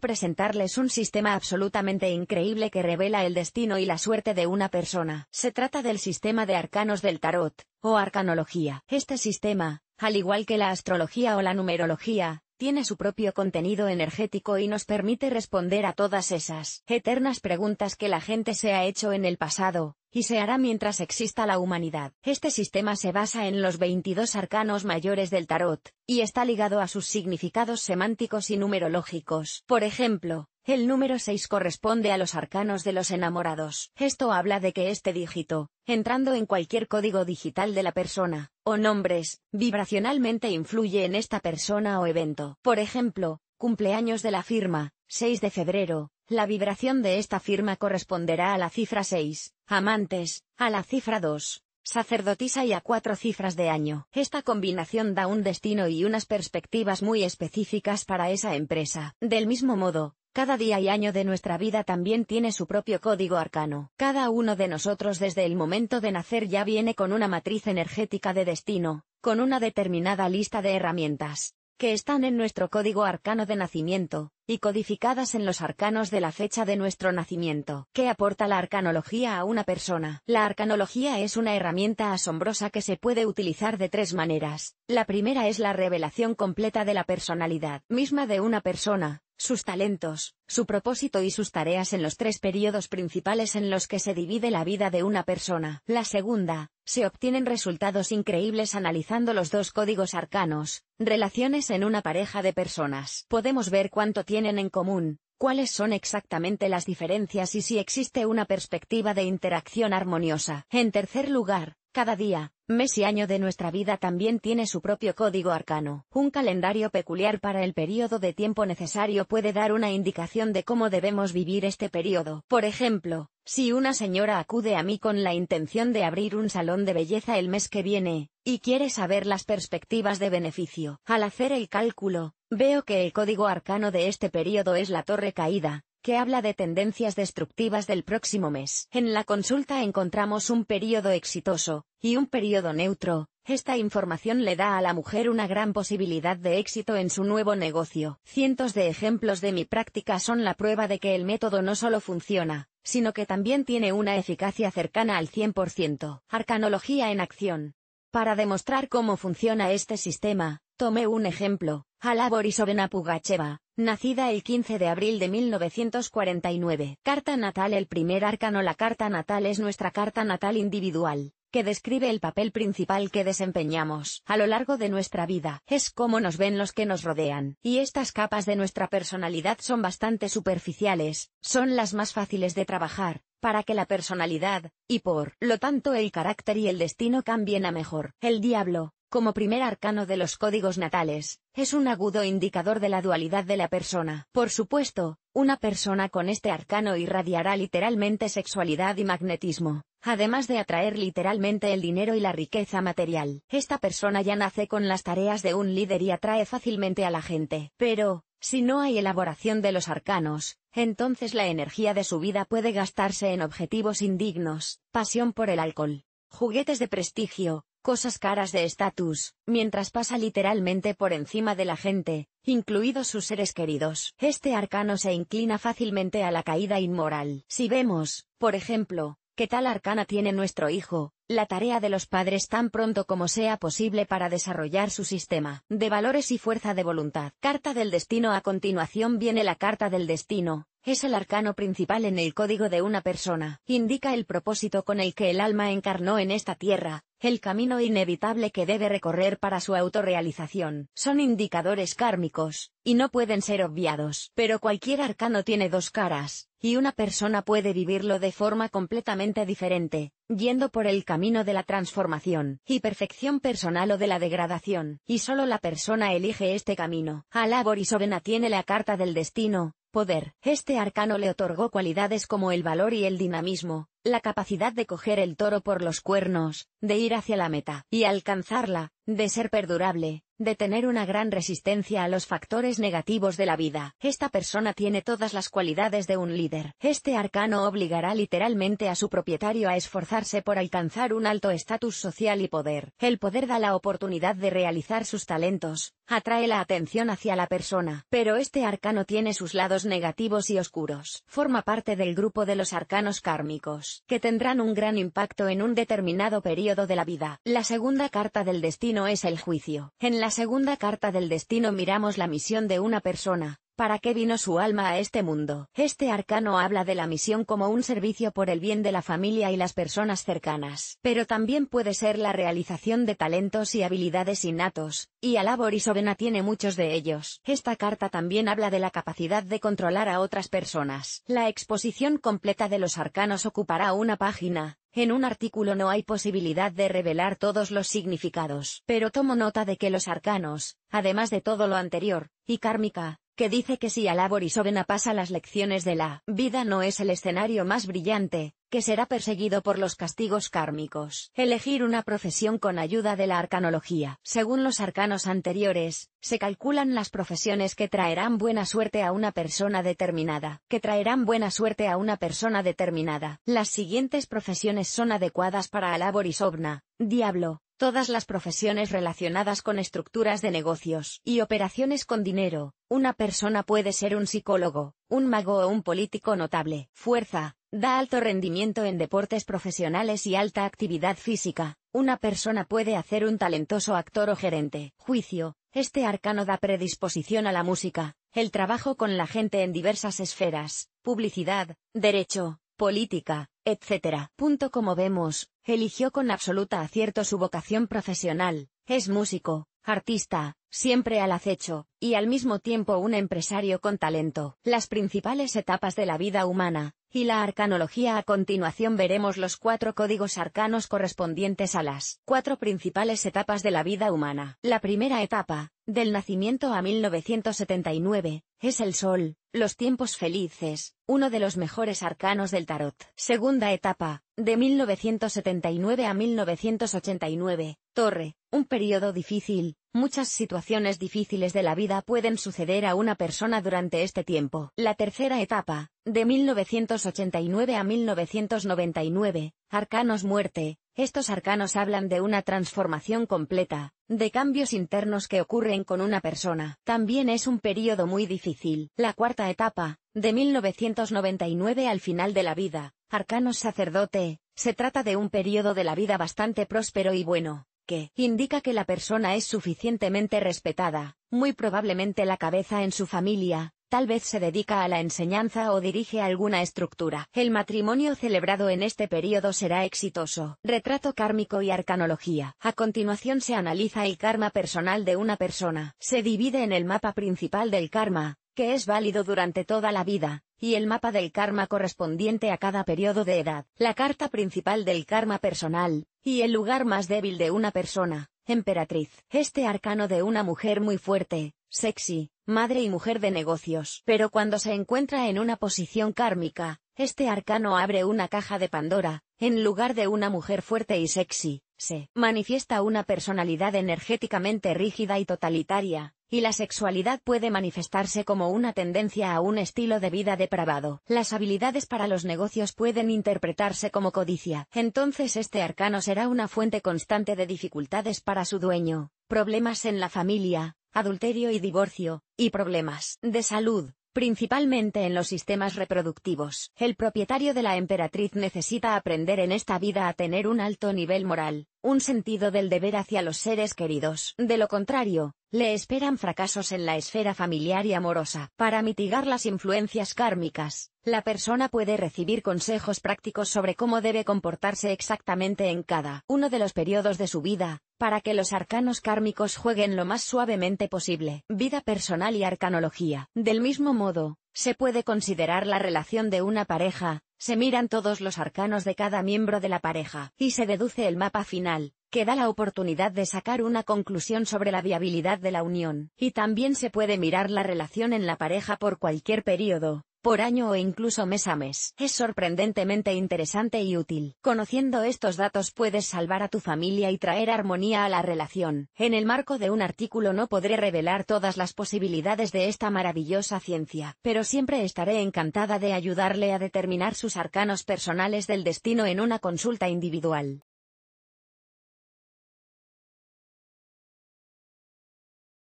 presentarles un sistema absolutamente increíble que revela el destino y la suerte de una persona. Se trata del sistema de arcanos del tarot, o arcanología. Este sistema, al igual que la astrología o la numerología, tiene su propio contenido energético y nos permite responder a todas esas eternas preguntas que la gente se ha hecho en el pasado, y se hará mientras exista la humanidad. Este sistema se basa en los 22 arcanos mayores del tarot, y está ligado a sus significados semánticos y numerológicos. Por ejemplo, el número 6 corresponde a los arcanos de los enamorados. Esto habla de que este dígito, entrando en cualquier código digital de la persona, o nombres, vibracionalmente influye en esta persona o evento. Por ejemplo, cumpleaños de la firma, 6 de febrero, la vibración de esta firma corresponderá a la cifra 6, amantes, a la cifra 2, sacerdotisa y a cuatro cifras de año. Esta combinación da un destino y unas perspectivas muy específicas para esa empresa. Del mismo modo, cada día y año de nuestra vida también tiene su propio código arcano. Cada uno de nosotros desde el momento de nacer ya viene con una matriz energética de destino, con una determinada lista de herramientas, que están en nuestro código arcano de nacimiento, y codificadas en los arcanos de la fecha de nuestro nacimiento. ¿Qué aporta la arcanología a una persona? La arcanología es una herramienta asombrosa que se puede utilizar de tres maneras. La primera es la revelación completa de la personalidad misma de una persona, sus talentos, su propósito y sus tareas en los tres periodos principales en los que se divide la vida de una persona. La segunda, se obtienen resultados increíbles analizando los dos códigos arcanos, relaciones en una pareja de personas. Podemos ver cuánto tiempo tienen en común, cuáles son exactamente las diferencias y si existe una perspectiva de interacción armoniosa. En tercer lugar, cada día, mes y año de nuestra vida también tiene su propio código arcano. Un calendario peculiar para el periodo de tiempo necesario puede dar una indicación de cómo debemos vivir este periodo. Por ejemplo, si una señora acude a mí con la intención de abrir un salón de belleza el mes que viene, y quiere saber las perspectivas de beneficio, al hacer el cálculo, Veo que el código arcano de este periodo es la Torre Caída, que habla de tendencias destructivas del próximo mes. En la consulta encontramos un periodo exitoso, y un periodo neutro. Esta información le da a la mujer una gran posibilidad de éxito en su nuevo negocio. Cientos de ejemplos de mi práctica son la prueba de que el método no solo funciona, sino que también tiene una eficacia cercana al 100%. Arcanología en acción. Para demostrar cómo funciona este sistema, Tomé un ejemplo, Ala Borisovna Pugacheva, nacida el 15 de abril de 1949. Carta natal El primer arcano La carta natal es nuestra carta natal individual, que describe el papel principal que desempeñamos a lo largo de nuestra vida. Es cómo nos ven los que nos rodean. Y estas capas de nuestra personalidad son bastante superficiales, son las más fáciles de trabajar, para que la personalidad, y por lo tanto el carácter y el destino cambien a mejor. El diablo, como primer arcano de los códigos natales, es un agudo indicador de la dualidad de la persona. Por supuesto, una persona con este arcano irradiará literalmente sexualidad y magnetismo, además de atraer literalmente el dinero y la riqueza material. Esta persona ya nace con las tareas de un líder y atrae fácilmente a la gente. Pero, si no hay elaboración de los arcanos, entonces la energía de su vida puede gastarse en objetivos indignos, pasión por el alcohol, juguetes de prestigio, cosas caras de estatus, mientras pasa literalmente por encima de la gente, incluidos sus seres queridos. Este arcano se inclina fácilmente a la caída inmoral. Si vemos, por ejemplo, que tal arcana tiene nuestro hijo, la tarea de los padres tan pronto como sea posible para desarrollar su sistema de valores y fuerza de voluntad. Carta del destino A continuación viene la carta del destino, es el arcano principal en el código de una persona, indica el propósito con el que el alma encarnó en esta tierra, el camino inevitable que debe recorrer para su autorrealización. Son indicadores kármicos, y no pueden ser obviados. Pero cualquier arcano tiene dos caras, y una persona puede vivirlo de forma completamente diferente, yendo por el camino de la transformación y perfección personal o de la degradación, y solo la persona elige este camino. y Borisovena tiene la carta del destino, poder. Este arcano le otorgó cualidades como el valor y el dinamismo, la capacidad de coger el toro por los cuernos, de ir hacia la meta y alcanzarla, de ser perdurable, de tener una gran resistencia a los factores negativos de la vida. Esta persona tiene todas las cualidades de un líder. Este arcano obligará literalmente a su propietario a esforzarse por alcanzar un alto estatus social y poder. El poder da la oportunidad de realizar sus talentos, atrae la atención hacia la persona. Pero este arcano tiene sus lados negativos y oscuros. Forma parte del grupo de los arcanos kármicos que tendrán un gran impacto en un determinado periodo de la vida. La segunda carta del destino es el juicio. En la segunda carta del destino miramos la misión de una persona, ¿Para qué vino su alma a este mundo? Este arcano habla de la misión como un servicio por el bien de la familia y las personas cercanas, pero también puede ser la realización de talentos y habilidades innatos, y Alabor y Sovena tiene muchos de ellos. Esta carta también habla de la capacidad de controlar a otras personas. La exposición completa de los arcanos ocupará una página, en un artículo no hay posibilidad de revelar todos los significados, pero tomo nota de que los arcanos, además de todo lo anterior, y kármica, que dice que si Alá Borisovena pasa las lecciones de la vida no es el escenario más brillante, que será perseguido por los castigos kármicos. Elegir una profesión con ayuda de la arcanología. Según los arcanos anteriores, se calculan las profesiones que traerán buena suerte a una persona determinada. Que traerán buena suerte a una persona determinada. Las siguientes profesiones son adecuadas para Alá Borisovna, diablo, todas las profesiones relacionadas con estructuras de negocios y operaciones con dinero, una persona puede ser un psicólogo, un mago o un político notable. Fuerza, da alto rendimiento en deportes profesionales y alta actividad física. Una persona puede hacer un talentoso actor o gerente. Juicio, este arcano da predisposición a la música, el trabajo con la gente en diversas esferas, publicidad, derecho, política, etc. Punto como vemos, eligió con absoluta acierto su vocación profesional, es músico, artista, siempre al acecho, y al mismo tiempo un empresario con talento. Las principales etapas de la vida humana, y la arcanología a continuación veremos los cuatro códigos arcanos correspondientes a las cuatro principales etapas de la vida humana. La primera etapa, del nacimiento a 1979, es el sol, los tiempos felices, uno de los mejores arcanos del tarot. Segunda etapa, de 1979 a 1989, torre, un periodo difícil, muchas situaciones difíciles de la vida pueden suceder a una persona durante este tiempo. La tercera etapa, de 1989 a 1999, arcanos muerte, estos arcanos hablan de una transformación completa, de cambios internos que ocurren con una persona. También es un periodo muy difícil. La cuarta etapa, de 1999 al final de la vida, arcanos sacerdote, se trata de un periodo de la vida bastante próspero y bueno, que indica que la persona es suficientemente respetada, muy probablemente la cabeza en su familia, Tal vez se dedica a la enseñanza o dirige alguna estructura. El matrimonio celebrado en este periodo será exitoso. Retrato kármico y arcanología. A continuación se analiza el karma personal de una persona. Se divide en el mapa principal del karma, que es válido durante toda la vida, y el mapa del karma correspondiente a cada periodo de edad, la carta principal del karma personal, y el lugar más débil de una persona, emperatriz. Este arcano de una mujer muy fuerte, sexy, madre y mujer de negocios. Pero cuando se encuentra en una posición kármica, este arcano abre una caja de Pandora, en lugar de una mujer fuerte y sexy, se manifiesta una personalidad energéticamente rígida y totalitaria, y la sexualidad puede manifestarse como una tendencia a un estilo de vida depravado. Las habilidades para los negocios pueden interpretarse como codicia. Entonces este arcano será una fuente constante de dificultades para su dueño, problemas en la familia, adulterio y divorcio, y problemas de salud, principalmente en los sistemas reproductivos. El propietario de la emperatriz necesita aprender en esta vida a tener un alto nivel moral, un sentido del deber hacia los seres queridos. De lo contrario, le esperan fracasos en la esfera familiar y amorosa. Para mitigar las influencias kármicas, la persona puede recibir consejos prácticos sobre cómo debe comportarse exactamente en cada uno de los periodos de su vida, para que los arcanos kármicos jueguen lo más suavemente posible. Vida personal y arcanología. Del mismo modo, se puede considerar la relación de una pareja, se miran todos los arcanos de cada miembro de la pareja, y se deduce el mapa final, que da la oportunidad de sacar una conclusión sobre la viabilidad de la unión, y también se puede mirar la relación en la pareja por cualquier periodo, por año o incluso mes a mes. Es sorprendentemente interesante y útil. Conociendo estos datos puedes salvar a tu familia y traer armonía a la relación. En el marco de un artículo no podré revelar todas las posibilidades de esta maravillosa ciencia, pero siempre estaré encantada de ayudarle a determinar sus arcanos personales del destino en una consulta individual.